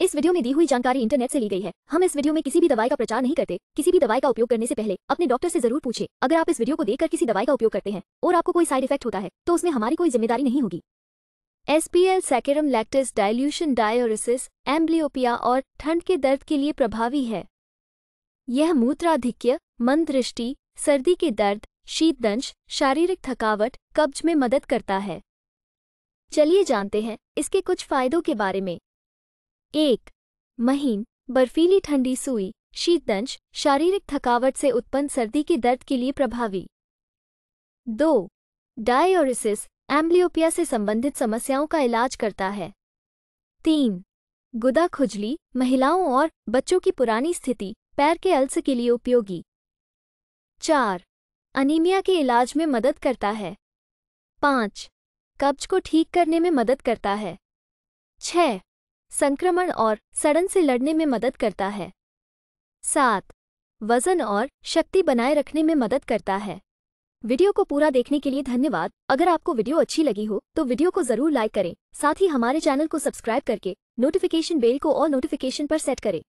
इस वीडियो में दी हुई जानकारी इंटरनेट से ली गई है हम इस वीडियो में किसी भी दवाई का प्रचार नहीं करते किसी भी दवाई का उपयोग करने से पहले अपने डॉक्टर से जरूर पूछे अगर आप इस वीडियो को देखकर किसी दवाई का उपयोग करते हैं और आपको कोई साइड इफेक्ट होता है तो उसमें हमारी कोई जिम्मेदारी नहीं होगी SPL saccharum lactis dilution diuresis amblyopia और ठंड के दर्द के लिए प्रभावी है यह मूत्राधिक्य मंदृष्टि सर्दी के दर्द शीतदंश शारीरिक थकावट कब्ज में मदद करता है चलिए जानते हैं इसके कुछ फायदों के बारे में एक महीन बर्फीली ठंडी सुई शीतदंश शारीरिक थकावट से उत्पन्न सर्दी के दर्द के लिए प्रभावी दो डायोरिसिस एम्ब्लियोपिया से संबंधित समस्याओं का इलाज करता है तीन गुदा खुजली महिलाओं और बच्चों की पुरानी स्थिति पैर के अल्स के लिए उपयोगी चार अनीमिया के इलाज में मदद करता है पाँच कब्ज को ठीक करने में मदद करता है छः संक्रमण और सड़न से लड़ने में मदद करता है सात वजन और शक्ति बनाए रखने में मदद करता है वीडियो को पूरा देखने के लिए धन्यवाद अगर आपको वीडियो अच्छी लगी हो तो वीडियो को जरूर लाइक करें साथ ही हमारे चैनल को सब्सक्राइब करके नोटिफिकेशन बेल को और नोटिफिकेशन पर सेट करें